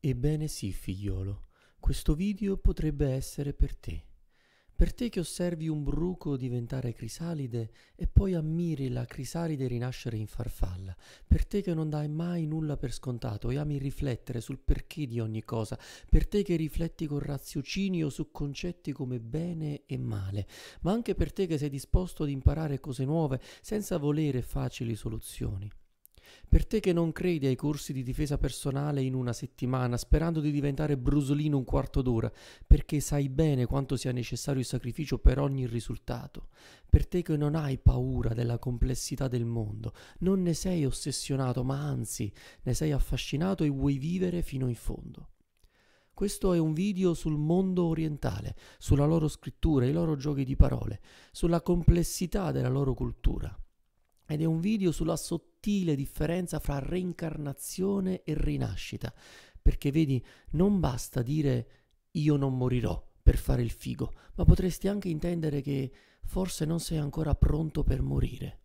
Ebbene sì, figliolo, questo video potrebbe essere per te. Per te che osservi un bruco diventare crisalide e poi ammiri la crisalide rinascere in farfalla, per te che non dai mai nulla per scontato e ami riflettere sul perché di ogni cosa, per te che rifletti con raziocinio su concetti come bene e male, ma anche per te che sei disposto ad imparare cose nuove senza volere facili soluzioni. Per te che non credi ai corsi di difesa personale in una settimana, sperando di diventare brusolino un quarto d'ora, perché sai bene quanto sia necessario il sacrificio per ogni risultato. Per te che non hai paura della complessità del mondo, non ne sei ossessionato, ma anzi ne sei affascinato e vuoi vivere fino in fondo. Questo è un video sul mondo orientale, sulla loro scrittura, i loro giochi di parole, sulla complessità della loro cultura. Ed è un video sulla sottotitoli sottile differenza fra reincarnazione e rinascita, perché vedi, non basta dire io non morirò per fare il figo, ma potresti anche intendere che forse non sei ancora pronto per morire.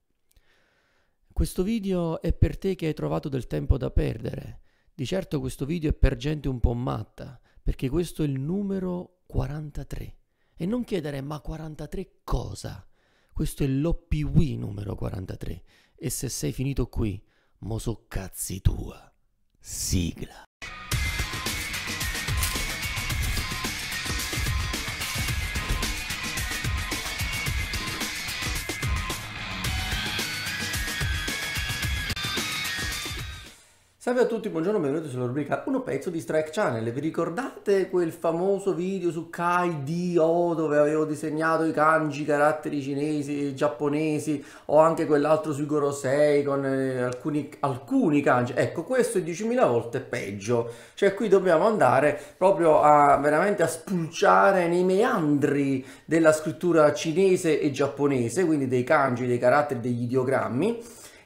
Questo video è per te che hai trovato del tempo da perdere. Di certo questo video è per gente un po' matta, perché questo è il numero 43. E non chiedere ma 43 cosa? Questo è l'OPW numero 43, e se sei finito qui, mo so cazzi tua. Sigla. Salve a tutti, buongiorno, benvenuti sulla rubrica Uno pezzo di Strike Channel. Vi ricordate quel famoso video su Kai Dio dove avevo disegnato i kanji, i caratteri cinesi i giapponesi o anche quell'altro sui Gorosei con eh, alcuni, alcuni, kanji? Ecco, questo è 10.000 volte peggio. Cioè qui dobbiamo andare proprio a veramente a spulciare nei meandri della scrittura cinese e giapponese, quindi dei kanji, dei caratteri, degli ideogrammi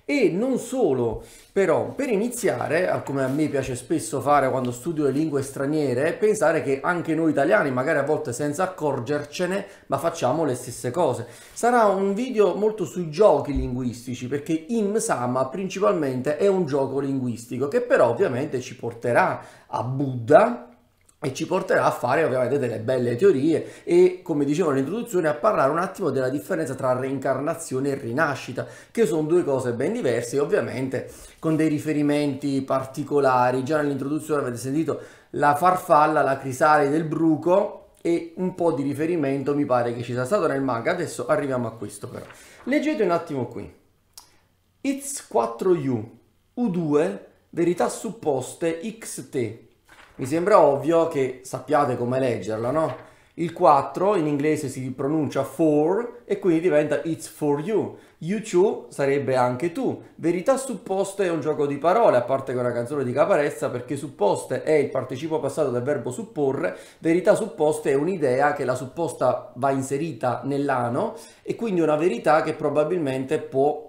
e non solo, però, per iniziare, come a me piace spesso fare quando studio le lingue straniere, pensare che anche noi italiani, magari a volte senza accorgercene, ma facciamo le stesse cose. Sarà un video molto sui giochi linguistici, perché Imsama principalmente è un gioco linguistico, che però ovviamente ci porterà a Buddha, e ci porterà a fare ovviamente delle belle teorie e come dicevo nell'introduzione a parlare un attimo della differenza tra reincarnazione e rinascita che sono due cose ben diverse ovviamente con dei riferimenti particolari già nell'introduzione avete sentito la farfalla la crisale del bruco e un po' di riferimento mi pare che ci sia stato nel manga adesso arriviamo a questo però leggete un attimo qui It's 4U U2 verità supposte XT mi sembra ovvio che sappiate come leggerla, no? Il 4 in inglese si pronuncia for e quindi diventa it's for you. You too sarebbe anche tu. Verità supposte è un gioco di parole, a parte che è una canzone di caparezza, perché supposte è il participo passato del verbo supporre, verità supposte è un'idea che la supposta va inserita nell'ano e quindi una verità che probabilmente può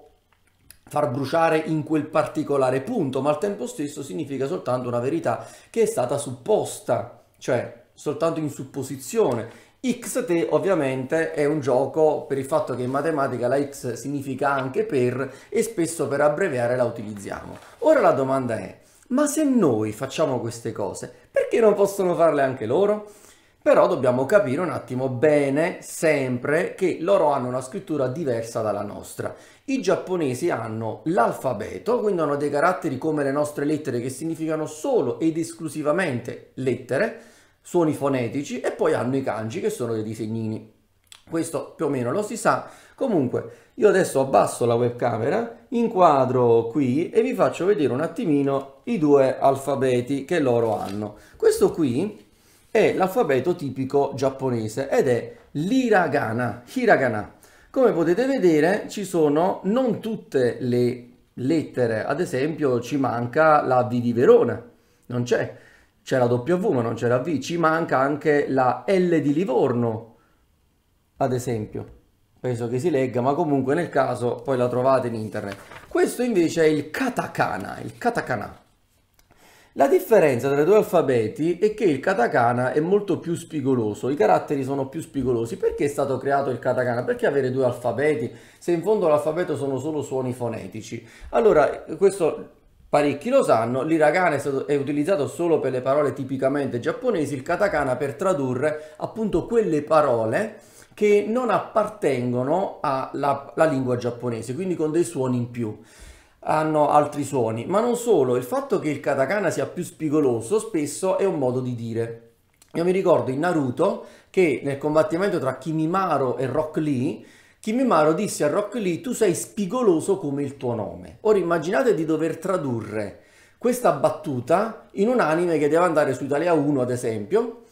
far bruciare in quel particolare punto, ma al tempo stesso significa soltanto una verità che è stata supposta, cioè soltanto in supposizione. XT ovviamente è un gioco per il fatto che in matematica la X significa anche per e spesso per abbreviare la utilizziamo. Ora la domanda è, ma se noi facciamo queste cose, perché non possono farle anche loro? però dobbiamo capire un attimo bene sempre che loro hanno una scrittura diversa dalla nostra. I giapponesi hanno l'alfabeto, quindi hanno dei caratteri come le nostre lettere che significano solo ed esclusivamente lettere, suoni fonetici e poi hanno i kanji che sono dei disegnini. Questo più o meno lo si sa. Comunque io adesso abbasso la webcamera, inquadro qui e vi faccio vedere un attimino i due alfabeti che loro hanno. Questo qui è l'alfabeto tipico giapponese ed è l'hiragana. Hiragana. Come potete vedere ci sono non tutte le lettere, ad esempio ci manca la V di Verona, non c'è, c'è la W ma non c'è la V, ci manca anche la L di Livorno, ad esempio. Penso che si legga, ma comunque nel caso poi la trovate in internet. Questo invece è il katakana, il katakana. La differenza tra i due alfabeti è che il katakana è molto più spigoloso, i caratteri sono più spigolosi. Perché è stato creato il katakana? Perché avere due alfabeti se in fondo l'alfabeto sono solo suoni fonetici? Allora, questo parecchi lo sanno, l'iragana è, è, utilizzato solo per le parole tipicamente giapponesi, il katakana per tradurre appunto quelle parole che non appartengono alla lingua giapponese, quindi con dei suoni in più hanno altri suoni, ma non solo, il fatto che il katakana sia più spigoloso spesso è un modo di dire. Io mi ricordo in Naruto che nel combattimento tra Kimimaro e Rock Lee, Kimimaro disse a Rock Lee tu sei spigoloso come il tuo nome. Ora immaginate di dover tradurre questa battuta in un anime che deve andare su Italia 1 ad esempio,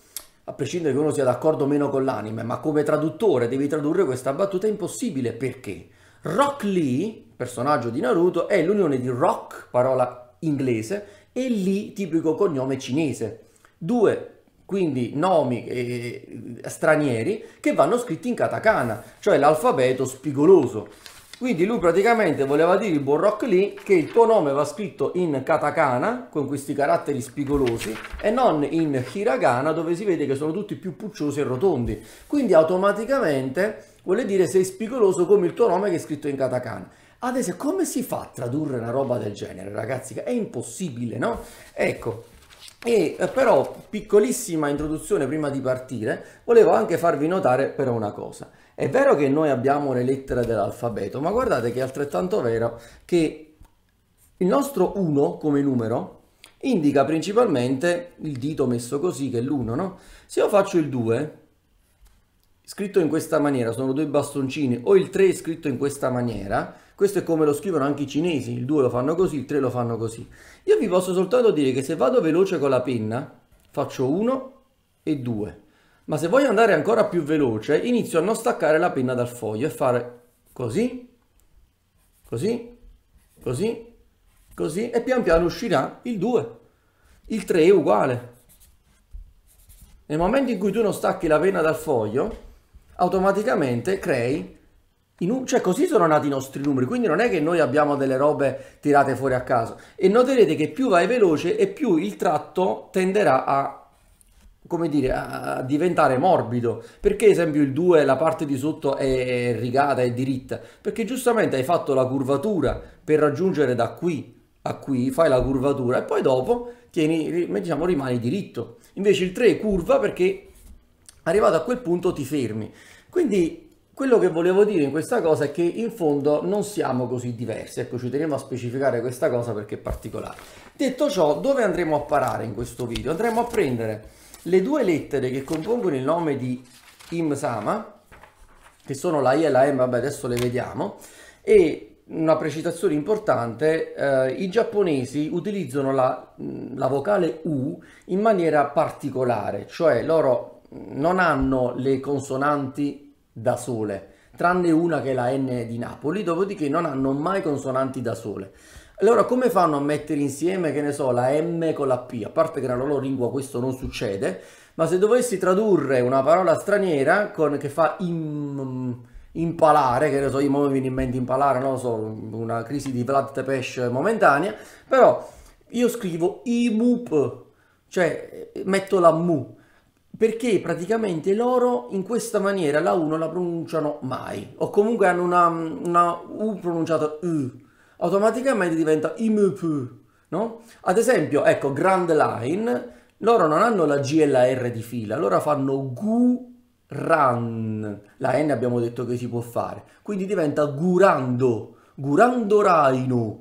a prescindere che uno sia d'accordo o meno con l'anime, ma come traduttore devi tradurre questa battuta è impossibile perché? Rock Lee, personaggio di Naruto, è l'unione di rock, parola inglese, e Lee, tipico cognome cinese. Due quindi nomi eh, stranieri che vanno scritti in katakana, cioè l'alfabeto spigoloso. Quindi lui praticamente voleva dire, il buon Rock Lee, che il tuo nome va scritto in katakana, con questi caratteri spigolosi, e non in hiragana, dove si vede che sono tutti più pucciosi e rotondi. Quindi automaticamente vuole dire sei spigoloso come il tuo nome che è scritto in katakana. Adesso come si fa a tradurre una roba del genere, ragazzi? È impossibile, no? Ecco, e eh, però, piccolissima introduzione prima di partire, volevo anche farvi notare però una cosa. È vero che noi abbiamo le lettere dell'alfabeto, ma guardate che è altrettanto vero che il nostro 1 come numero indica principalmente il dito messo così, che è l'1, no? Se io faccio il 2, scritto in questa maniera, sono due bastoncini, o il 3 è scritto in questa maniera, questo è come lo scrivono anche i cinesi, il 2 lo fanno così, il 3 lo fanno così. Io vi posso soltanto dire che se vado veloce con la penna, faccio 1 e 2. Ma se voglio andare ancora più veloce, inizio a non staccare la penna dal foglio e fare così, così, così, così e pian piano uscirà il 2. Il 3 è uguale. Nel momento in cui tu non stacchi la penna dal foglio, automaticamente crei un... cioè così sono nati i nostri numeri, quindi non è che noi abbiamo delle robe tirate fuori a caso. E noterete che più vai veloce e più il tratto tenderà a come dire, a diventare morbido. Perché, ad esempio, il 2, la parte di sotto è rigata, è diritta? Perché giustamente hai fatto la curvatura per raggiungere da qui a qui, fai la curvatura e poi dopo tieni, diciamo, rimani diritto. Invece il 3 curva perché arrivato a quel punto ti fermi. Quindi quello che volevo dire in questa cosa è che in fondo non siamo così diversi, ecco ci teniamo a specificare questa cosa perché è particolare. Detto ciò, dove andremo a parare in questo video? Andremo a prendere le due lettere che compongono il nome di Imsama, che sono la I e la M, vabbè adesso le vediamo, e una precisazione importante, eh, i giapponesi utilizzano la, la vocale U in maniera particolare, cioè loro non hanno le consonanti da sole, tranne una che è la N di Napoli, dopodiché non hanno mai consonanti da sole. Allora come fanno a mettere insieme, che ne so, la M con la P? A parte che nella loro lingua questo non succede, ma se dovessi tradurre una parola straniera con, che fa im, impalare, che ne so, io mi viene in mente impalare, non lo so, una crisi di Vlad Tepesh momentanea, però io scrivo imup, cioè metto la mu, perché praticamente loro in questa maniera la U non la pronunciano mai, o comunque hanno una, una U pronunciata U, automaticamente diventa IMP, no? Ad esempio, ecco, Grand Line, loro non hanno la G e la R di fila, loro fanno GU Ran, la N abbiamo detto che si può fare, quindi diventa Gurando, Gurando Raino,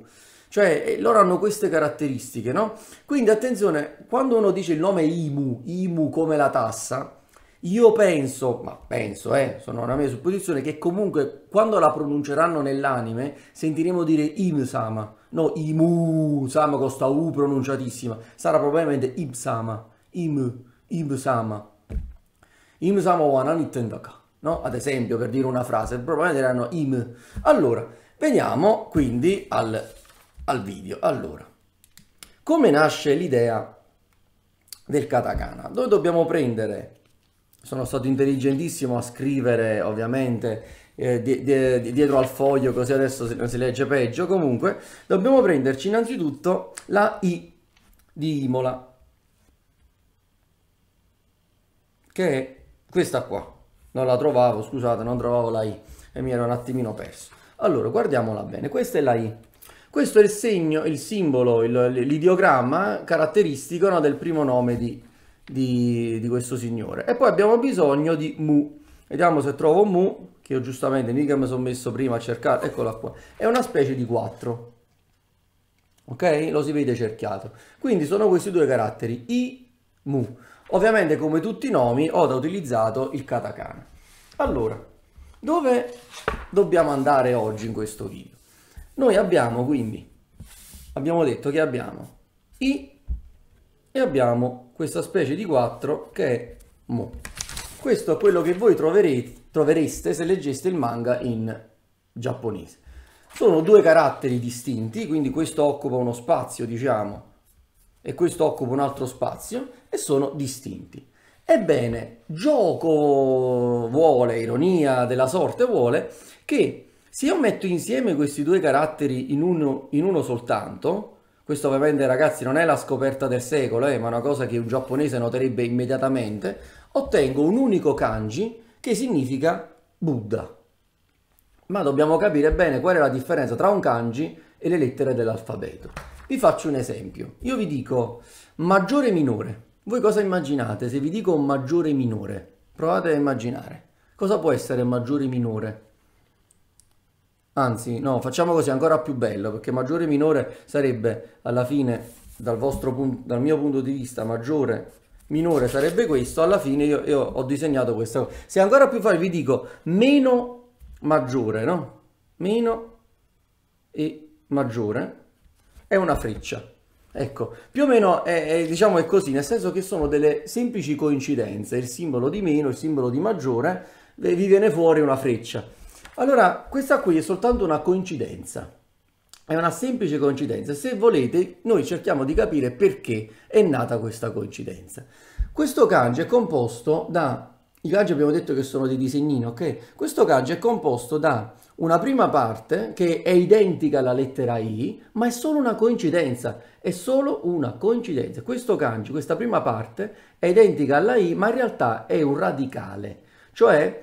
cioè eh, loro hanno queste caratteristiche, no? Quindi attenzione, quando uno dice il nome IMU, IMU come la tassa, io penso, ma penso, eh, sono una mia supposizione, che comunque quando la pronunceranno nell'anime sentiremo dire Im-sama, no Imu-sama con sta U pronunciatissima, sarà probabilmente Im-sama, Im, Im-sama. Im-sama wa nanitendaka, no? Ad esempio, per dire una frase, probabilmente diranno Im. Allora, veniamo quindi al al video. Allora, come nasce l'idea del katakana? Dove dobbiamo prendere, sono stato intelligentissimo a scrivere ovviamente eh, di, di, dietro al foglio così adesso non si legge peggio, comunque dobbiamo prenderci innanzitutto la I di Imola, che è questa qua. Non la trovavo, scusate, non trovavo la I e mi ero un attimino perso. Allora, guardiamola bene, questa è la I. Questo è il segno, il simbolo, l'ideogramma caratteristico no, del primo nome di, di, di, questo signore. E poi abbiamo bisogno di mu. Vediamo se trovo mu, che io giustamente mica mi sono messo prima a cercare. Eccola qua. È una specie di 4. Ok? Lo si vede cerchiato. Quindi sono questi due caratteri, i, mu. Ovviamente come tutti i nomi ho da utilizzato il katakana. Allora, dove dobbiamo andare oggi in questo video? Noi abbiamo quindi, abbiamo detto che abbiamo I e abbiamo questa specie di 4 che è Mo. Questo è quello che voi troverete, trovereste se leggeste il manga in giapponese. Sono due caratteri distinti, quindi questo occupa uno spazio, diciamo, e questo occupa un altro spazio, e sono distinti. Ebbene, gioco vuole, ironia della sorte vuole, che se io metto insieme questi due caratteri in uno, in uno soltanto, questo ovviamente ragazzi non è la scoperta del secolo, eh, ma è una cosa che un giapponese noterebbe immediatamente, ottengo un unico kanji che significa Buddha. Ma dobbiamo capire bene qual è la differenza tra un kanji e le lettere dell'alfabeto. Vi faccio un esempio. Io vi dico maggiore e minore. Voi cosa immaginate se vi dico maggiore e minore? Provate a immaginare. Cosa può essere maggiore e minore? Anzi, no, facciamo così ancora più bello, perché maggiore e minore sarebbe alla fine, dal, punto, dal mio punto di vista, maggiore minore sarebbe questo. Alla fine io, io ho disegnato questa Se ancora più fare, vi dico meno maggiore, no? Meno e maggiore è una freccia. Ecco, più o meno è, è, diciamo è così, nel senso che sono delle semplici coincidenze, il simbolo di meno, il simbolo di maggiore, eh, vi viene fuori una freccia. Allora, questa qui è soltanto una coincidenza. È una semplice coincidenza. Se volete, noi cerchiamo di capire perché è nata questa coincidenza. Questo kanji è composto da... I kanji abbiamo detto che sono dei disegnini, ok? Questo kanji è composto da una prima parte che è identica alla lettera I, ma è solo una coincidenza. È solo una coincidenza. Questo kanji, questa prima parte, è identica alla I, ma in realtà è un radicale. Cioè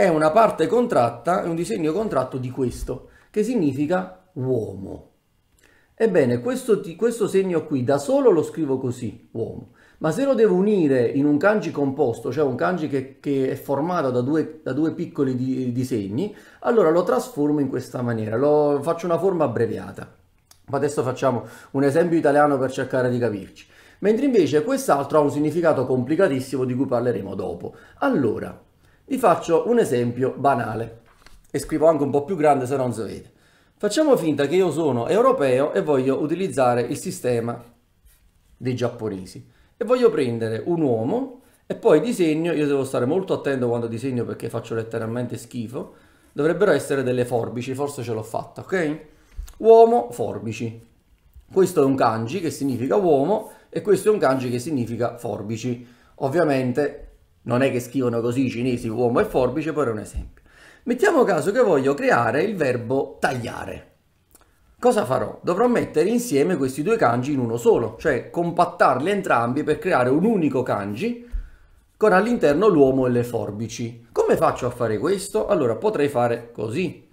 è una parte contratta, è un disegno contratto di questo, che significa uomo. Ebbene, questo, questo segno qui da solo lo scrivo così, uomo, ma se lo devo unire in un kanji composto, cioè un kanji che, che è formato da due, da due piccoli di, disegni, allora lo trasformo in questa maniera, lo, faccio una forma abbreviata. Ma adesso facciamo un esempio italiano per cercare di capirci. Mentre invece quest'altro ha un significato complicatissimo di cui parleremo dopo. Allora, vi faccio un esempio banale e scrivo anche un po' più grande se non si vede. Facciamo finta che io sono europeo e voglio utilizzare il sistema dei giapponesi e voglio prendere un uomo e poi disegno, io devo stare molto attento quando disegno perché faccio letteralmente schifo, dovrebbero essere delle forbici, forse ce l'ho fatta, ok? Uomo, forbici. Questo è un kanji che significa uomo e questo è un kanji che significa forbici. Ovviamente non è che scrivono così i cinesi uomo e forbice, però è un esempio. Mettiamo caso che voglio creare il verbo tagliare. Cosa farò? Dovrò mettere insieme questi due kanji in uno solo, cioè compattarli entrambi per creare un unico kanji con all'interno l'uomo e le forbici. Come faccio a fare questo? Allora potrei fare così.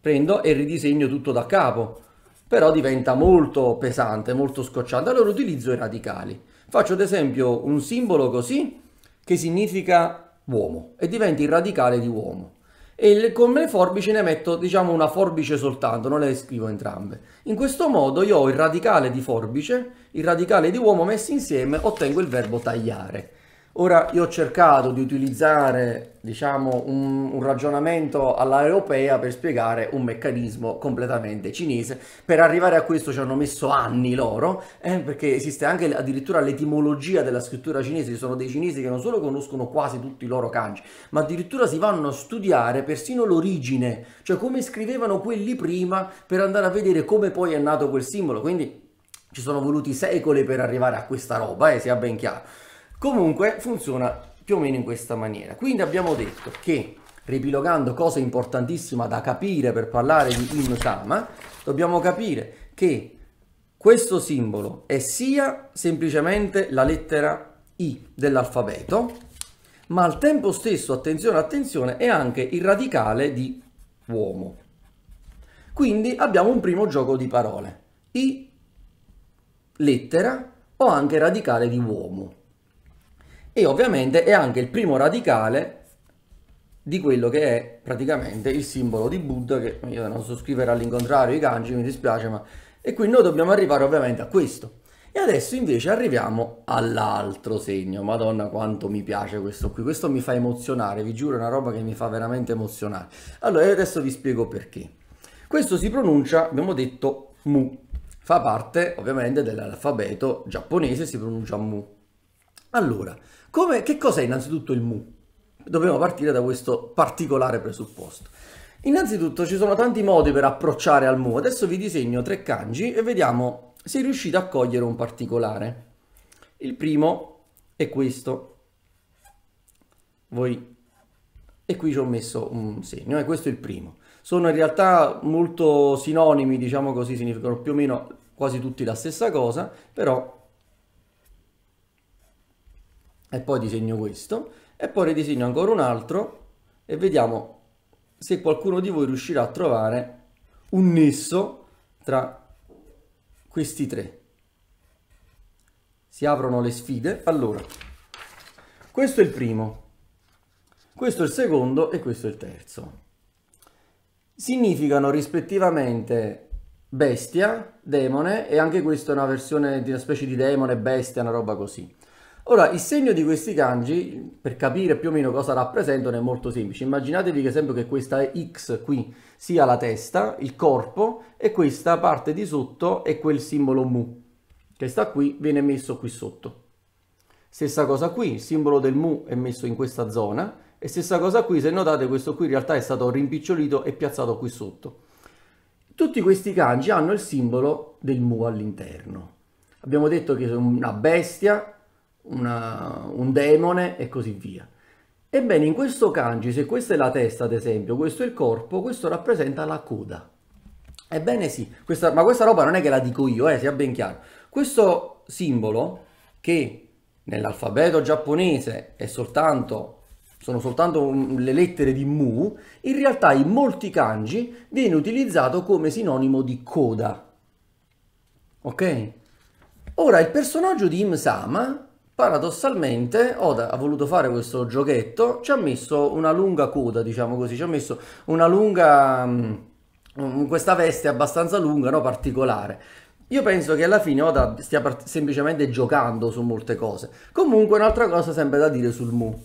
Prendo e ridisegno tutto da capo, però diventa molto pesante, molto scocciante. Allora utilizzo i radicali. Faccio ad esempio un simbolo così che significa uomo, e diventi il radicale di uomo. E con le forbici ne metto, diciamo, una forbice soltanto, non le scrivo entrambe. In questo modo io ho il radicale di forbice, il radicale di uomo messi insieme, ottengo il verbo tagliare. Ora io ho cercato di utilizzare diciamo, un, un, ragionamento alla europea per spiegare un meccanismo completamente cinese. Per arrivare a questo ci hanno messo anni loro, eh, perché esiste anche addirittura l'etimologia della scrittura cinese, ci sono dei cinesi che non solo conoscono quasi tutti i loro kanji, ma addirittura si vanno a studiare persino l'origine, cioè come scrivevano quelli prima per andare a vedere come poi è nato quel simbolo. Quindi ci sono voluti secoli per arrivare a questa roba, eh, sia ben chiaro. Comunque funziona più o meno in questa maniera. Quindi abbiamo detto che, ripilogando cosa importantissima da capire per parlare di Imtama, dobbiamo capire che questo simbolo è sia semplicemente la lettera I dell'alfabeto, ma al tempo stesso, attenzione, attenzione, è anche il radicale di uomo. Quindi abbiamo un primo gioco di parole. I lettera o anche radicale di uomo e ovviamente è anche il primo radicale di quello che è praticamente il simbolo di Buddha che io non so scrivere all'incontrario i kanji mi dispiace ma e qui noi dobbiamo arrivare ovviamente a questo e adesso invece arriviamo all'altro segno madonna quanto mi piace questo qui questo mi fa emozionare vi giuro è una roba che mi fa veramente emozionare allora adesso vi spiego perché questo si pronuncia abbiamo detto mu fa parte ovviamente dell'alfabeto giapponese si pronuncia mu allora, come, che cos'è innanzitutto il mu? Dobbiamo partire da questo particolare presupposto. Innanzitutto ci sono tanti modi per approcciare al mu. Adesso vi disegno tre kanji e vediamo se riuscite a cogliere un particolare. Il primo è questo. Voi... E qui ci ho messo un segno, e eh, questo è il primo. Sono in realtà molto sinonimi, diciamo così, significano più o meno quasi tutti la stessa cosa, però e poi disegno questo e poi ridisegno ancora un altro e vediamo se qualcuno di voi riuscirà a trovare un nesso tra questi tre. Si aprono le sfide. Allora, questo è il primo, questo è il secondo e questo è il terzo. Significano rispettivamente bestia, demone e anche questa è una versione di una specie di demone, bestia, una roba così. Ora, il segno di questi kanji, per capire più o meno cosa rappresentano, è molto semplice. Immaginatevi che esempio che questa X qui sia la testa, il corpo, e questa parte di sotto è quel simbolo mu, che sta qui, viene messo qui sotto. Stessa cosa qui, il simbolo del mu è messo in questa zona, e stessa cosa qui, se notate questo qui in realtà è stato rimpicciolito e piazzato qui sotto. Tutti questi kanji hanno il simbolo del mu all'interno. Abbiamo detto che è una bestia una, un demone e così via. Ebbene, in questo kanji, se questa è la testa, ad esempio, questo è il corpo, questo rappresenta la coda. Ebbene sì, questa, ma questa roba non è che la dico io, eh, sia ben chiaro. Questo simbolo, che nell'alfabeto giapponese è soltanto, sono soltanto le lettere di mu, in realtà in molti kanji viene utilizzato come sinonimo di coda. Ok? Ora, il personaggio di Imsama Paradossalmente Oda ha voluto fare questo giochetto, ci ha messo una lunga coda, diciamo così, ci ha messo una lunga... Mh, mm, questa veste abbastanza lunga, no? particolare. Io penso che alla fine Oda stia semplicemente giocando su molte cose. Comunque un'altra cosa sempre da dire sul Mu.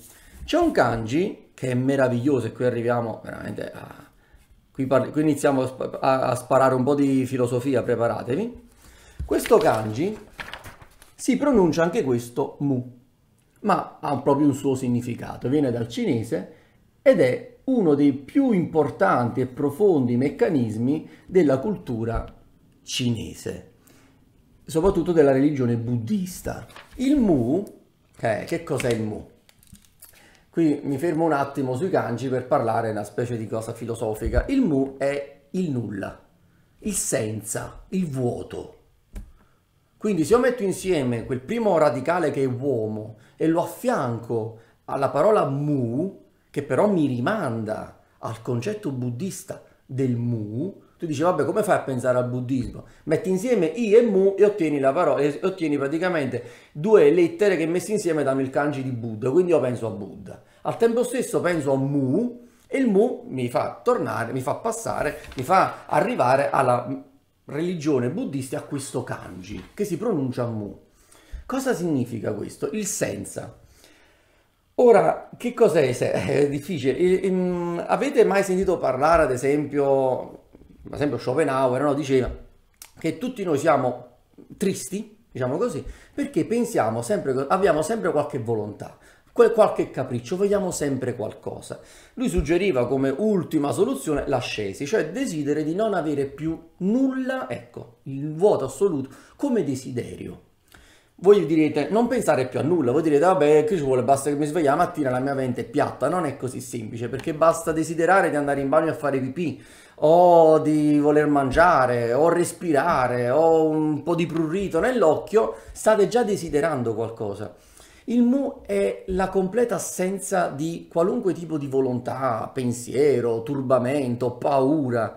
C'è un kanji che è meraviglioso e qui arriviamo veramente a... Qui, qui iniziamo a, sp a sparare un po' di filosofia, preparatevi. Questo kanji si pronuncia anche questo mu, ma ha proprio un suo significato, viene dal cinese ed è uno dei più importanti e profondi meccanismi della cultura cinese, soprattutto della religione buddista. Il mu, eh, che cos'è il mu? Qui mi fermo un attimo sui kanji per parlare una specie di cosa filosofica. Il mu è il nulla, il senza, il vuoto. Quindi se io metto insieme quel primo radicale che è uomo e lo affianco alla parola mu, che però mi rimanda al concetto buddista del mu, tu dici vabbè come fai a pensare al buddismo? Metti insieme i e mu e ottieni la parola, e ottieni praticamente due lettere che messe insieme danno il kanji di Buddha, quindi io penso a Buddha. Al tempo stesso penso a mu e il mu mi fa tornare, mi fa passare, mi fa arrivare alla religione buddista a questo kanji, che si pronuncia mu. Cosa significa questo? Il senza. Ora, che cos'è? È difficile. Avete mai sentito parlare, ad esempio, ad esempio Schopenhauer no? diceva che tutti noi siamo tristi, diciamo così, perché pensiamo sempre, abbiamo sempre qualche volontà qualche capriccio, vogliamo sempre qualcosa. Lui suggeriva come ultima soluzione l'ascesi, cioè desidere di non avere più nulla, ecco, il vuoto assoluto come desiderio. Voi direte, non pensare più a nulla, voi direte, vabbè, che ci vuole, basta che mi sveglia la mattina, la mia mente è piatta. Non è così semplice, perché basta desiderare di andare in bagno a fare pipì, o di voler mangiare, o respirare, o un po' di prurito nell'occhio, state già desiderando qualcosa. Il mu è la completa assenza di qualunque tipo di volontà, pensiero, turbamento, paura.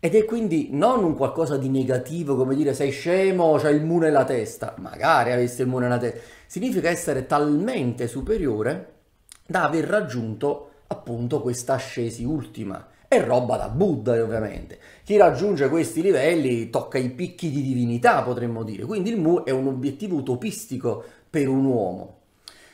Ed è quindi non un qualcosa di negativo, come dire sei scemo, c'hai il mu nella testa, magari avessi il mu nella testa. Significa essere talmente superiore da aver raggiunto appunto questa ascesi ultima. È roba da Buddha, ovviamente. Chi raggiunge questi livelli tocca i picchi di divinità, potremmo dire. Quindi il mu è un obiettivo utopistico per un uomo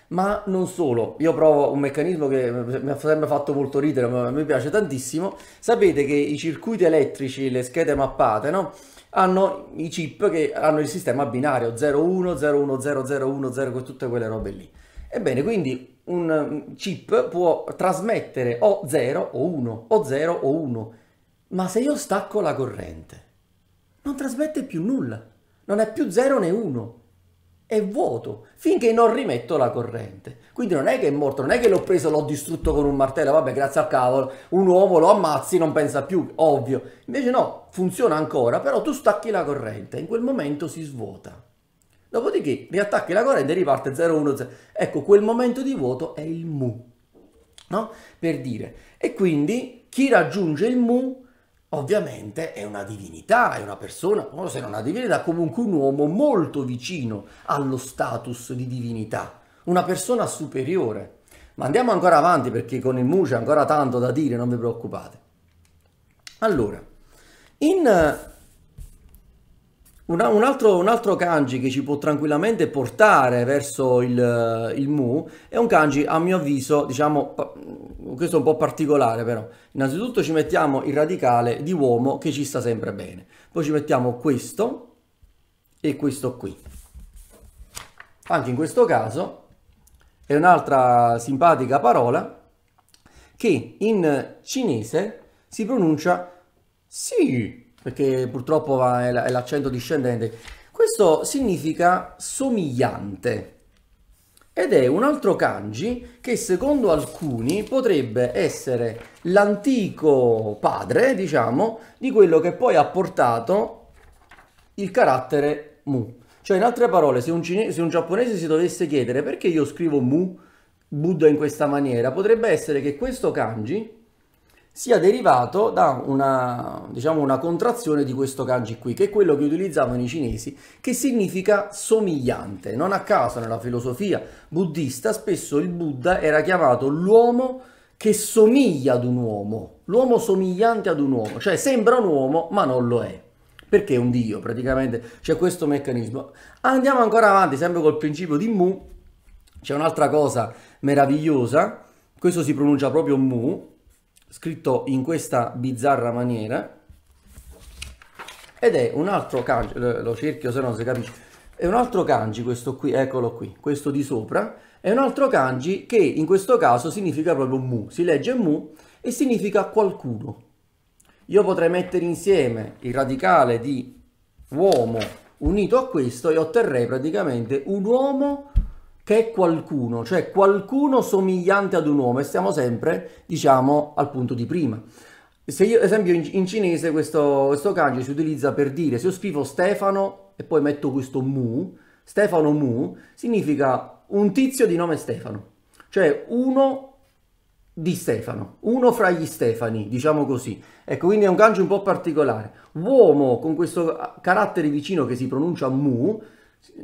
ma non solo, io provo un meccanismo che mi ha sempre fatto molto ridere, ma mi piace tantissimo, sapete che i circuiti elettrici, le schede mappate, no? hanno i chip che hanno il sistema binario 01, 01, 001, 0, tutte quelle robe lì. Ebbene, quindi un chip può trasmettere o 0 o 1, o 0 o 1, ma se io stacco la corrente, non trasmette più nulla, non è più 0 né 1, è vuoto finché non rimetto la corrente. Quindi non è che è morto, non è che l'ho preso, l'ho distrutto con un martello, vabbè, grazie al cavolo, un uovo lo ammazzi, non pensa più, ovvio. Invece no, funziona ancora, però tu stacchi la corrente, in quel momento si svuota. Dopodiché riattacchi la corrente e riparte 010. Ecco, quel momento di vuoto è il mu, no? Per dire. E quindi chi raggiunge il mu ovviamente è una divinità, è una persona, o se non una divinità, comunque un uomo molto vicino allo status di divinità, una persona superiore. Ma andiamo ancora avanti perché con il Mu c'è ancora tanto da dire, non vi preoccupate. Allora, in eh, un, altro, un altro kanji che ci può tranquillamente portare verso il, eh, il, Mu è un kanji, a mio avviso, diciamo questo è un po' particolare però. Innanzitutto ci mettiamo il radicale di uomo che ci sta sempre bene. Poi ci mettiamo questo e questo qui. Anche in questo caso è un'altra simpatica parola che in cinese si pronuncia sì, perché purtroppo è l'accento discendente. Questo significa somigliante ed è un altro kanji che secondo alcuni potrebbe essere l'antico padre, diciamo, di quello che poi ha portato il carattere mu. Cioè, in altre parole, se un, cine- se un giapponese si dovesse chiedere perché io scrivo mu, Buddha in questa maniera, potrebbe essere che questo kanji sia derivato da una, diciamo, una contrazione di questo kanji qui, che è quello che utilizzavano i cinesi, che significa somigliante. Non a caso nella filosofia buddista spesso il Buddha era chiamato l'uomo che somiglia ad un uomo, l'uomo somigliante ad un uomo, cioè sembra un uomo ma non lo è. Perché è un Dio, praticamente c'è questo meccanismo. Andiamo ancora avanti, sempre col principio di Mu, c'è un'altra cosa meravigliosa, questo si pronuncia proprio Mu, scritto in questa bizzarra maniera ed è un altro kanji, lo cerchio se no si capisce, è un altro kanji questo qui, eccolo qui, questo di sopra, è un altro kanji che in questo caso significa proprio mu, si legge mu e significa qualcuno. Io potrei mettere insieme il radicale di uomo unito a questo e otterrei praticamente un uomo che è qualcuno, cioè qualcuno somigliante ad un uomo e stiamo sempre, diciamo, al punto di prima. Se io, ad esempio, in, in cinese questo, questo kanji si utilizza per dire, se io scrivo Stefano e poi metto questo mu, Stefano mu significa un tizio di nome Stefano, cioè uno di Stefano, uno fra gli Stefani, diciamo così. Ecco, quindi è un kanji un po' particolare. Uomo con questo carattere vicino che si pronuncia mu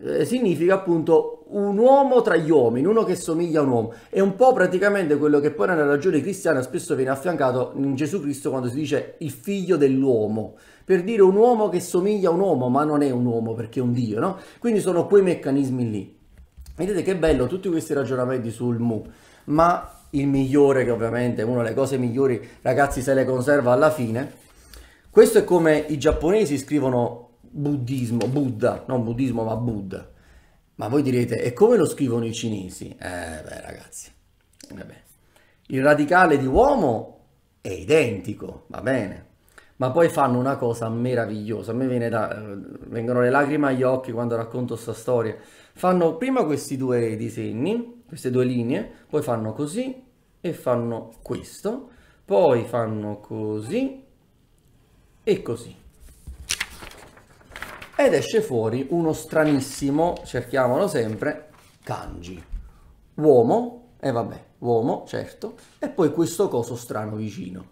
eh, significa appunto un uomo tra gli uomini, uno che somiglia a un uomo. È un po' praticamente quello che poi nella ragione cristiana spesso viene affiancato in Gesù Cristo quando si dice il figlio dell'uomo, per dire un uomo che somiglia a un uomo, ma non è un uomo perché è un Dio, no? Quindi sono quei meccanismi lì. Vedete che bello tutti questi ragionamenti sul mu, ma il migliore che ovviamente è una delle cose migliori, ragazzi, se le conserva alla fine. Questo è come i giapponesi scrivono buddismo, Buddha, non buddismo ma Buddha. Ma voi direte, e come lo scrivono i cinesi? Eh beh ragazzi, vabbè. Eh il radicale di uomo è identico, va bene, ma poi fanno una cosa meravigliosa, a me da, eh, vengono le lacrime agli occhi quando racconto questa storia. Fanno prima questi due disegni, queste due linee, poi fanno così e fanno questo, poi fanno così e così ed esce fuori uno stranissimo, cerchiamolo sempre, kanji. Uomo, e eh vabbè, uomo, certo, e poi questo coso strano vicino.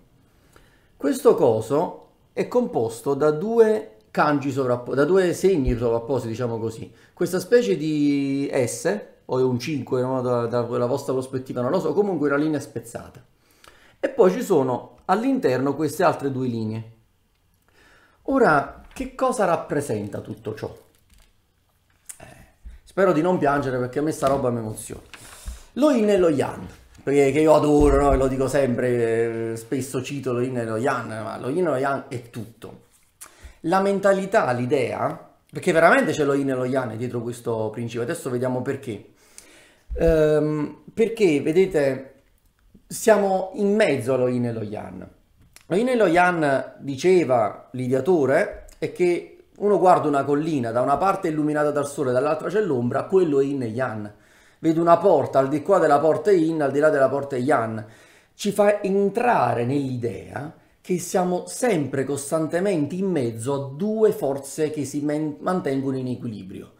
Questo coso è composto da due kanji sovrapposti, da due segni sovrapposti, diciamo così. Questa specie di S, o è un 5, no? dalla da, da vostra prospettiva, non lo so, comunque una linea spezzata. E poi ci sono all'interno queste altre due linee. Ora, che cosa rappresenta tutto ciò? Eh, spero di non piangere perché a me sta roba mi emoziona. Lo Yin e lo Yang, perché io adoro, no? lo dico sempre, eh, spesso cito lo Yin e lo Yang, ma lo Yin e lo Yang è tutto. La mentalità, l'idea, perché veramente c'è lo Yin e lo Yang dietro questo principio, adesso vediamo perché. Ehm, perché, vedete, siamo in mezzo allo Yin e lo Yang. Lo Yin e lo Yang diceva l'ideatore, è che uno guarda una collina, da una parte è illuminata dal sole, dall'altra c'è l'ombra, quello è in e yang. Vedo una porta, al di qua della porta è in, al di là della porta è yang. Ci fa entrare nell'idea che siamo sempre costantemente in mezzo a due forze che si mantengono in equilibrio.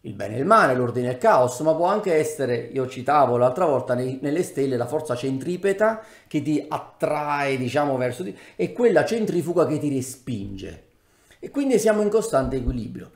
Il bene e il male, l'ordine e il caos, ma può anche essere, io citavo l'altra volta, nei, nelle stelle la forza centripeta che ti attrae, diciamo, verso di... e quella centrifuga che ti respinge. E quindi siamo in costante equilibrio.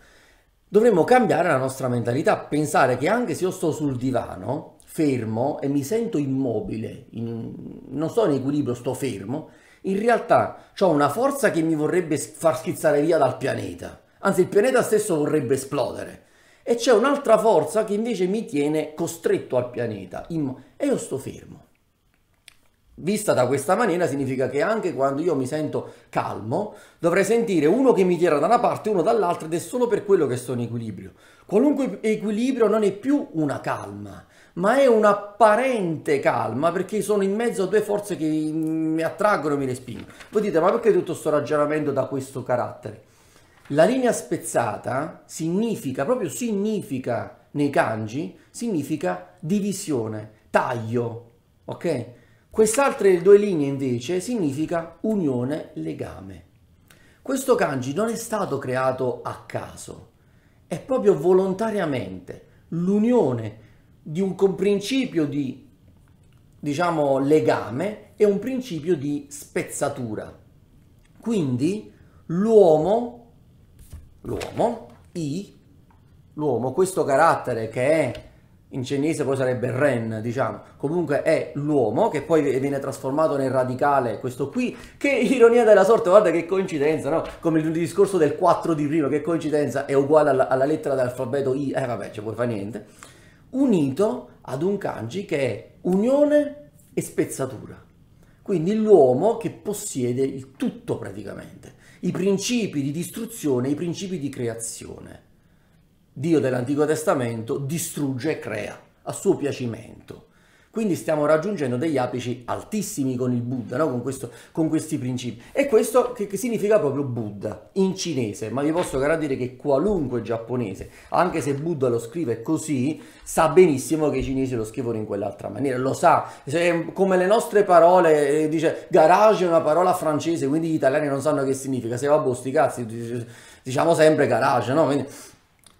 Dovremmo cambiare la nostra mentalità, pensare che anche se io sto sul divano, fermo e mi sento immobile, in, non sto in equilibrio, sto fermo, in realtà ho una forza che mi vorrebbe far schizzare via dal pianeta, anzi il pianeta stesso vorrebbe esplodere. E c'è un'altra forza che invece mi tiene costretto al pianeta, e io sto fermo. Vista da questa maniera significa che anche quando io mi sento calmo, dovrei sentire uno che mi tira da una parte e uno dall'altra ed è solo per quello che sono in equilibrio. Qualunque equilibrio non è più una calma, ma è un'apparente calma perché sono in mezzo a due forze che mi attraggono e mi respingono. Voi dite, ma perché tutto questo ragionamento da questo carattere? La linea spezzata significa, proprio significa nei kanji, significa divisione, taglio, ok? Quest'altre due linee invece significa unione, legame. Questo kanji non è stato creato a caso, è proprio volontariamente l'unione di un principio di, diciamo, legame e un principio di spezzatura. Quindi l'uomo, l'uomo, i, l'uomo, questo carattere che è in cinese poi sarebbe Ren, diciamo, comunque è l'uomo che poi viene trasformato nel radicale, questo qui, che ironia della sorte, guarda che coincidenza, no? Come il discorso del 4 di prima, che coincidenza, è uguale alla, alla lettera dell'alfabeto I, eh vabbè, ci puoi fare niente, unito ad un kanji che è unione e spezzatura. Quindi l'uomo che possiede il tutto praticamente, i principi di distruzione, i principi di creazione. Dio dell'Antico Testamento distrugge e crea a suo piacimento. Quindi stiamo raggiungendo degli apici altissimi con il Buddha, no? con, questo, con, questi principi. E questo che, che significa proprio Buddha in cinese, ma vi posso garantire che qualunque giapponese, anche se Buddha lo scrive così, sa benissimo che i cinesi lo scrivono in quell'altra maniera, lo sa. Ehm, come le nostre parole, eh, dice garage è una parola francese, quindi gli italiani non sanno che significa. Se va a bosti cazzi, diciamo sempre garage, no? Quindi,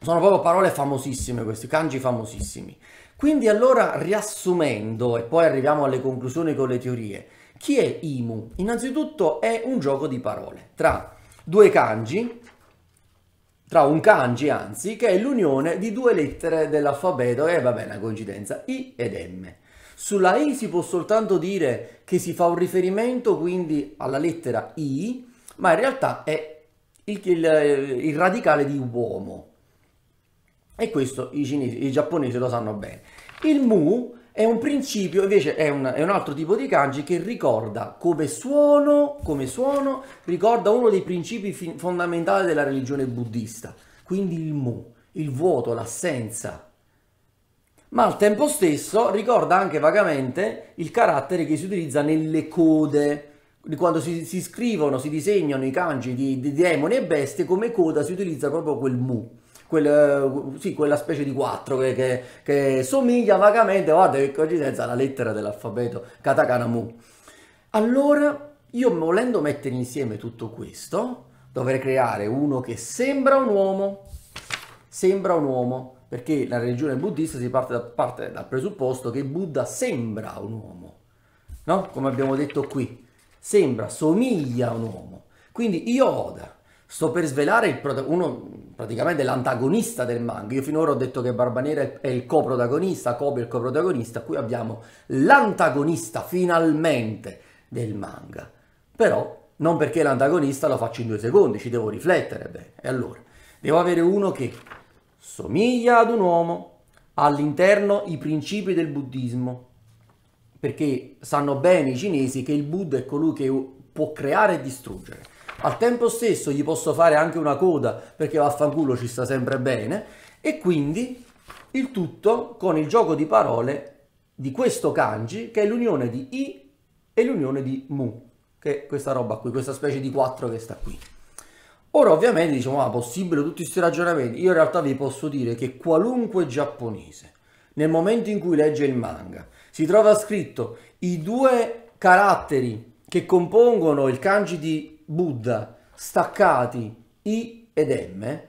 sono proprio parole famosissime questi, kanji famosissimi. Quindi allora, riassumendo, e poi arriviamo alle conclusioni con le teorie, chi è Imu? Innanzitutto è un gioco di parole tra due kanji, tra un kanji anzi, che è l'unione di due lettere dell'alfabeto, e eh, va bene, una coincidenza, I ed M. Sulla I si può soltanto dire che si fa un riferimento quindi alla lettera I, ma in realtà è il, il, il radicale di uomo, e questo i, cinesi, i giapponesi lo sanno bene. Il mu è un principio, invece è un, è un, altro tipo di kanji che ricorda come suono, come suono, ricorda uno dei principi fi- fondamentali della religione buddista, quindi il mu, il vuoto, l'assenza. Ma al tempo stesso ricorda anche vagamente il carattere che si utilizza nelle code, quando si, si scrivono, si disegnano i kanji di, di demoni e bestie, come coda si utilizza proprio quel mu quel, eh, sì, quella specie di 4 che, che, che somiglia vagamente, guarda che coincidenza, alla lettera dell'alfabeto katakanamu. Allora, io volendo mettere insieme tutto questo, dovrei creare uno che sembra un uomo, sembra un uomo, perché la religione buddista si parte, da, parte dal presupposto che Buddha sembra un uomo, no? Come abbiamo detto qui, sembra, somiglia a un uomo. Quindi io Oda sto per svelare il protagonista, praticamente l'antagonista del manga. Io finora ho detto che Barbanera è il coprotagonista, Kobe è il coprotagonista, qui abbiamo l'antagonista finalmente del manga. Però non perché l'antagonista lo faccio in due secondi, ci devo riflettere bene. E allora, devo avere uno che somiglia ad un uomo, all'interno i principi del buddismo, perché sanno bene i cinesi che il Buddha è colui che può creare e distruggere. Al tempo stesso gli posso fare anche una coda perché vaffanculo ci sta sempre bene e quindi il tutto con il gioco di parole di questo kanji che è l'unione di i e l'unione di mu, che è questa roba qui, questa specie di 4 che sta qui. Ora ovviamente diciamo, ma ah, possibile tutti questi ragionamenti? Io in realtà vi posso dire che qualunque giapponese, nel momento in cui legge il manga, si trova scritto i due caratteri che compongono il kanji di Buddha staccati I ed M,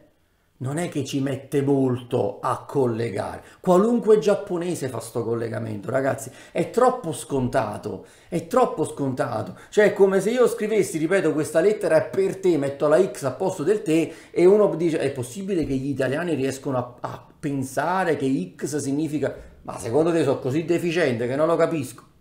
non è che ci mette molto a collegare. Qualunque giapponese fa sto collegamento, ragazzi, è troppo scontato, è troppo scontato. Cioè è come se io scrivessi, ripeto, questa lettera è per te, metto la X a posto del te e uno dice è possibile che gli italiani riescono a, a pensare che X significa ma secondo te sono così deficiente che non lo capisco.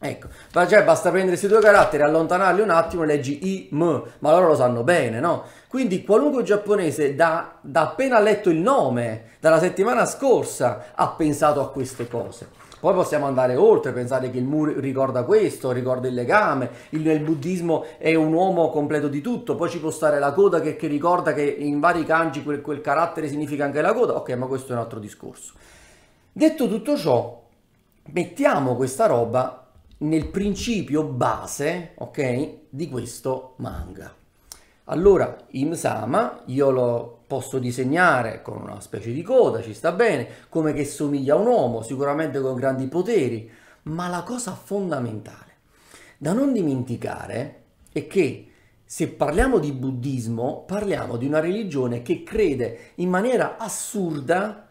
Ecco, cioè basta prendere questi due caratteri, allontanarli un attimo e leggi IM, ma loro lo sanno bene, no? Quindi qualunque giapponese da, da appena letto il nome, dalla settimana scorsa, ha pensato a queste cose. Poi possiamo andare oltre, pensare che il Mu ricorda questo, ricorda il legame, il, il, buddismo è un uomo completo di tutto, poi ci può stare la coda che, che ricorda che in vari kanji quel, quel carattere significa anche la coda, ok, ma questo è un altro discorso. Detto tutto ciò, mettiamo questa roba nel principio base, ok, di questo manga. Allora, Imsama, io lo posso disegnare con una specie di coda, ci sta bene, come che somiglia a un uomo, sicuramente con grandi poteri, ma la cosa fondamentale da non dimenticare è che se parliamo di buddismo, parliamo di una religione che crede in maniera assurda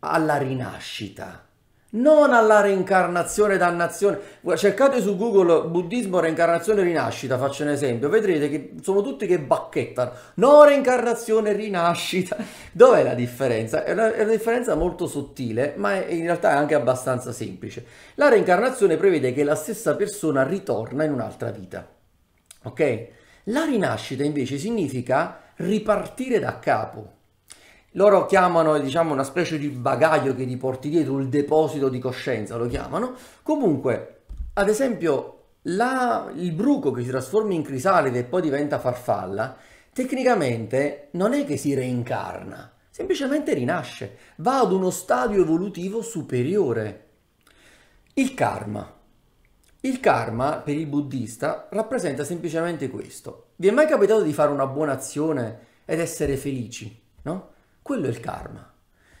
alla rinascita non alla reincarnazione dannazione. Cercate su Google buddismo reincarnazione rinascita, faccio un esempio, vedrete che sono tutti che bacchettano. No, reincarnazione rinascita. Dov'è la differenza? È una, è una differenza molto sottile, ma è, in realtà è anche abbastanza semplice. La reincarnazione prevede che la stessa persona ritorna in un'altra vita. Ok? La rinascita invece significa ripartire da capo loro chiamano diciamo una specie di bagaglio che ti porti dietro il deposito di coscienza lo chiamano comunque ad esempio la, il bruco che si trasforma in crisalide e poi diventa farfalla tecnicamente non è che si reincarna semplicemente rinasce va ad uno stadio evolutivo superiore il karma il karma per il buddista rappresenta semplicemente questo vi è mai capitato di fare una buona azione ed essere felici no? Quello è il karma.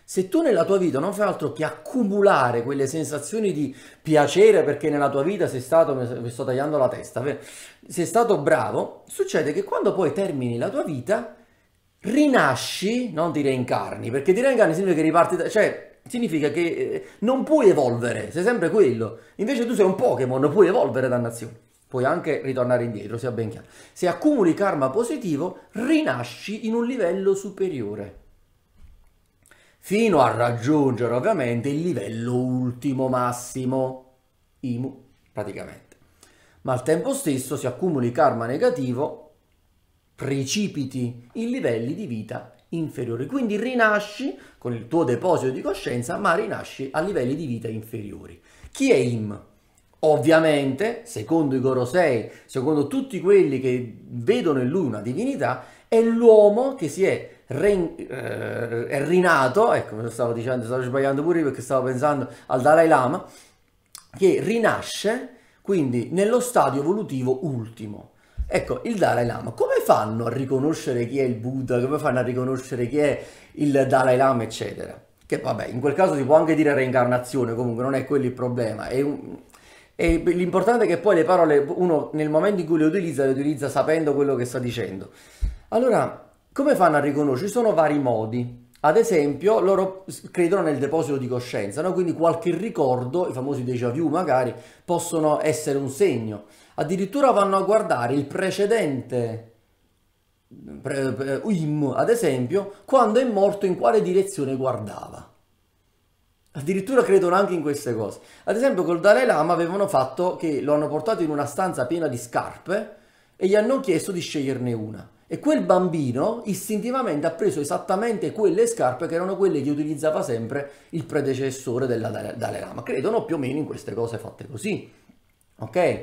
Se tu nella tua vita non fai altro che accumulare quelle sensazioni di piacere perché nella tua vita sei stato, mi sto tagliando la testa, sei stato bravo, succede che quando poi termini la tua vita rinasci, non ti reincarni, perché ti reincarni significa che riparti, da, cioè significa che eh, non puoi evolvere, sei sempre quello, invece tu sei un Pokémon, puoi evolvere dannazione, puoi anche ritornare indietro, sia ben chiaro. Se accumuli karma positivo, rinasci in un livello superiore fino a raggiungere ovviamente il livello ultimo massimo, IMU praticamente. Ma al tempo stesso si accumuli karma negativo, precipiti in livelli di vita inferiori, quindi rinasci con il tuo deposito di coscienza, ma rinasci a livelli di vita inferiori. Chi è Im? Ovviamente, secondo i Gorosei, secondo tutti quelli che vedono in lui una divinità, è l'uomo che si è re, eh, è rinato, ecco me lo stavo dicendo, stavo sbagliando pure perché stavo pensando al Dalai Lama, che rinasce quindi nello stadio evolutivo ultimo. Ecco, il Dalai Lama, come fanno a riconoscere chi è il Buddha, come fanno a riconoscere chi è il Dalai Lama, eccetera? Che vabbè, in quel caso si può anche dire reincarnazione, comunque non è quello il problema. È un... E l'importante è che poi le parole uno nel momento in cui le utilizza, le utilizza sapendo quello che sta dicendo. Allora, come fanno a riconoscere? Ci sono vari modi. Ad esempio, loro credono nel deposito di coscienza, no? quindi qualche ricordo, i famosi déjà vu magari, possono essere un segno. Addirittura vanno a guardare il precedente Im, ad esempio, quando è morto in quale direzione guardava. Addirittura credono anche in queste cose. Ad esempio col Dalai Lama avevano fatto che lo hanno portato in una stanza piena di scarpe e gli hanno chiesto di sceglierne una. E quel bambino istintivamente ha preso esattamente quelle scarpe che erano quelle che utilizzava sempre il predecessore della Dalai Lama. Credono più o meno in queste cose fatte così. Ok?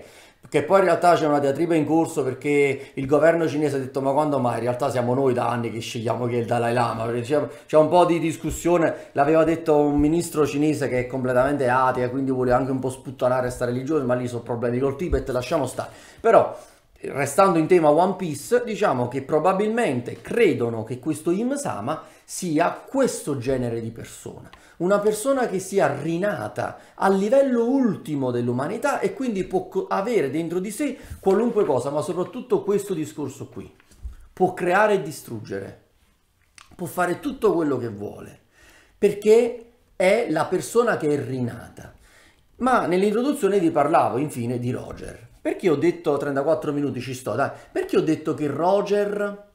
Che poi in realtà c'è una diatriba in corso perché il governo cinese ha detto ma quando mai? In realtà siamo noi da anni che scegliamo chi è il Dalai Lama, c'è, un po' di discussione, l'aveva detto un ministro cinese che è completamente atea, quindi vuole anche un po' sputtanare questa religione, ma lì sono problemi col Tibet, lasciamo stare. Però Restando in tema One Piece, diciamo che probabilmente credono che questo Im-sama sia questo genere di persona, una persona che sia rinata al livello ultimo dell'umanità e quindi può avere dentro di sé qualunque cosa, ma soprattutto questo discorso qui. Può creare e distruggere, può fare tutto quello che vuole, perché è la persona che è rinata. Ma nell'introduzione vi parlavo infine di Roger. Perché ho detto 34 minuti ci sto, dai. Perché ho detto che Roger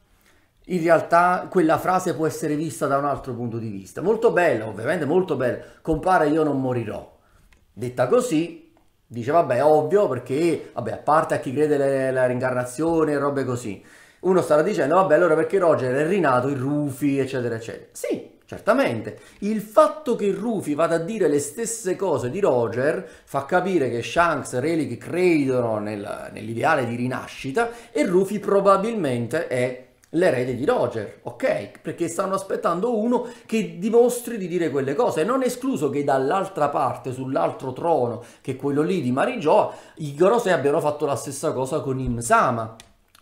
in realtà quella frase può essere vista da un altro punto di vista. Molto bella, ovviamente molto bella. Compare io non morirò. Detta così, dice vabbè, ovvio perché, vabbè, a parte a chi crede alla reincarnazione e robe così. Uno starà dicendo vabbè, allora perché Roger è rinato, il Rufi, eccetera, eccetera. Sì, Certamente, il fatto che Rufy vada a dire le stesse cose di Roger fa capire che Shanks e Relic credono nel, nell'ideale di rinascita e Rufy probabilmente è l'erede di Roger, ok? Perché stanno aspettando uno che dimostri di dire quelle cose. Non è escluso che dall'altra parte, sull'altro trono, che è quello lì di Marijoa, i Gorosei abbiano fatto la stessa cosa con Imsama.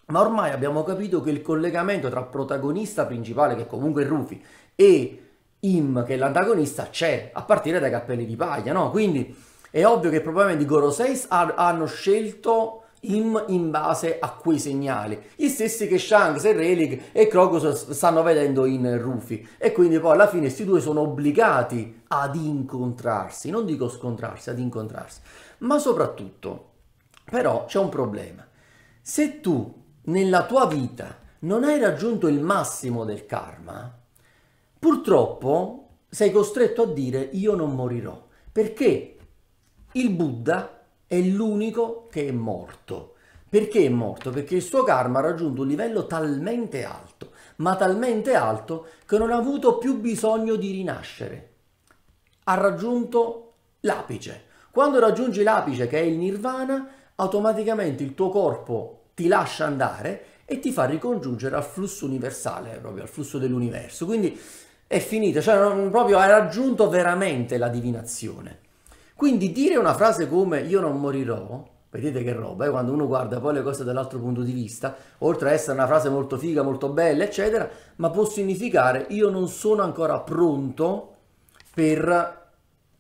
Ma ormai abbiamo capito che il collegamento tra protagonista principale, che comunque è Rufy, e Im, che è l'antagonista, c'è, a partire dai cappelli di paglia, no? Quindi è ovvio che probabilmente i Goroseis hanno scelto Im in base a quei segnali, gli stessi che Shanks e Relic e Crocus stanno vedendo in Rufy, e quindi poi alla fine questi due sono obbligati ad incontrarsi, non dico scontrarsi, ad incontrarsi, ma soprattutto, però c'è un problema, se tu nella tua vita non hai raggiunto il massimo del karma, Purtroppo sei costretto a dire io non morirò, perché il Buddha è l'unico che è morto. Perché è morto? Perché il suo karma ha raggiunto un livello talmente alto, ma talmente alto che non ha avuto più bisogno di rinascere. Ha raggiunto l'apice. Quando raggiungi l'apice, che è il nirvana, automaticamente il tuo corpo ti lascia andare e ti fa ricongiungere al flusso universale, proprio al flusso dell'universo. Quindi è finita, cioè non, proprio ha raggiunto veramente la divinazione. Quindi dire una frase come io non morirò, vedete che roba, eh? quando uno guarda poi le cose dall'altro punto di vista, oltre a essere una frase molto figa, molto bella, eccetera, ma può significare io non sono ancora pronto per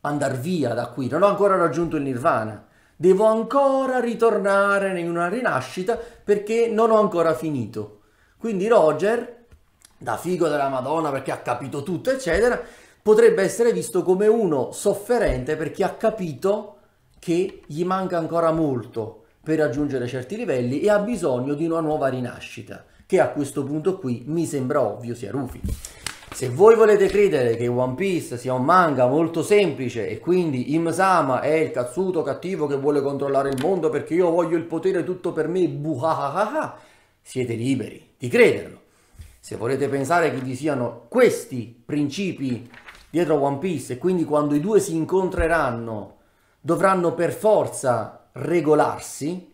andare via da qui, non ho ancora raggiunto il nirvana, devo ancora ritornare in una rinascita perché non ho ancora finito. Quindi Roger da figo della Madonna perché ha capito tutto, eccetera, potrebbe essere visto come uno sofferente perché ha capito che gli manca ancora molto per raggiungere certi livelli e ha bisogno di una nuova rinascita, che a questo punto qui mi sembra ovvio sia Rufy. Se voi volete credere che One Piece sia un manga molto semplice e quindi Imsama è il cazzuto cattivo che vuole controllare il mondo perché io voglio il potere tutto per me, buhahaha, siete liberi di crederlo se volete pensare che vi siano questi principi dietro One Piece e quindi quando i due si incontreranno dovranno per forza regolarsi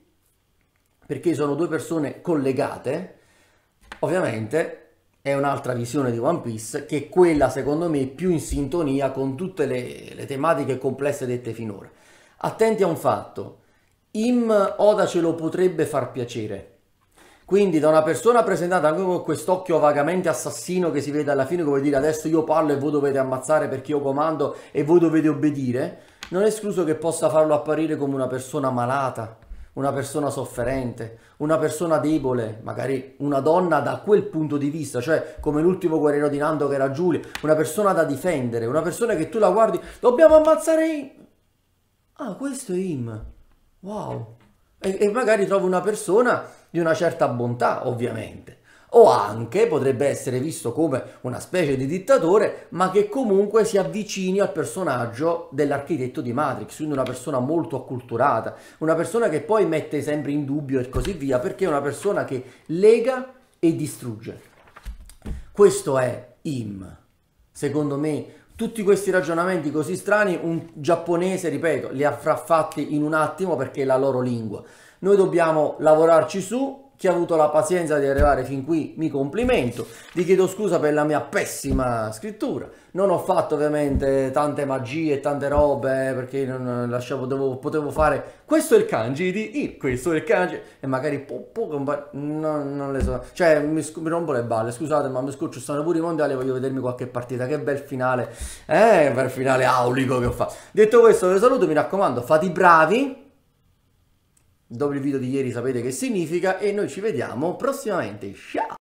perché sono due persone collegate, ovviamente è un'altra visione di One Piece che è quella secondo me più in sintonia con tutte le, le tematiche complesse dette finora. Attenti a un fatto, Im Oda ce lo potrebbe far piacere, quindi da una persona presentata anche con quest'occhio vagamente assassino che si vede alla fine, come dire adesso io parlo e voi dovete ammazzare perché io comando e voi dovete obbedire, non è escluso che possa farlo apparire come una persona malata, una persona sofferente, una persona debole, magari una donna da quel punto di vista, cioè come l'ultimo guerriero di Nando che era Giulia, una persona da difendere, una persona che tu la guardi, dobbiamo ammazzare Im. Ah, questo è Im. Wow. E, e magari trovi una persona di una certa bontà, ovviamente. O anche potrebbe essere visto come una specie di dittatore, ma che comunque si avvicini al personaggio dell'architetto di Matrix, quindi una persona molto acculturata, una persona che poi mette sempre in dubbio e così via, perché è una persona che lega e distrugge. Questo è Im. Secondo me tutti questi ragionamenti così strani un giapponese, ripeto, li avrà fatti in un attimo perché è la loro lingua. Noi dobbiamo lavorarci su, chi ha avuto la pazienza di arrivare fin qui mi complimento, vi chiedo scusa per la mia pessima scrittura, non ho fatto ovviamente tante magie, tante robe eh, perché non eh, lasciavo, dovevo, potevo fare questo è il kanji di il, questo è il kanji e magari po, po, compare, non le so, cioè mi, mi, rompo le balle, scusate ma mi scoccio, stanno pure i mondiali voglio vedermi qualche partita, che bel finale, eh bel finale aulico che ho fatto. Detto questo vi saluto, mi raccomando fate i bravi dopo il video di ieri sapete che significa e noi ci vediamo prossimamente. Ciao!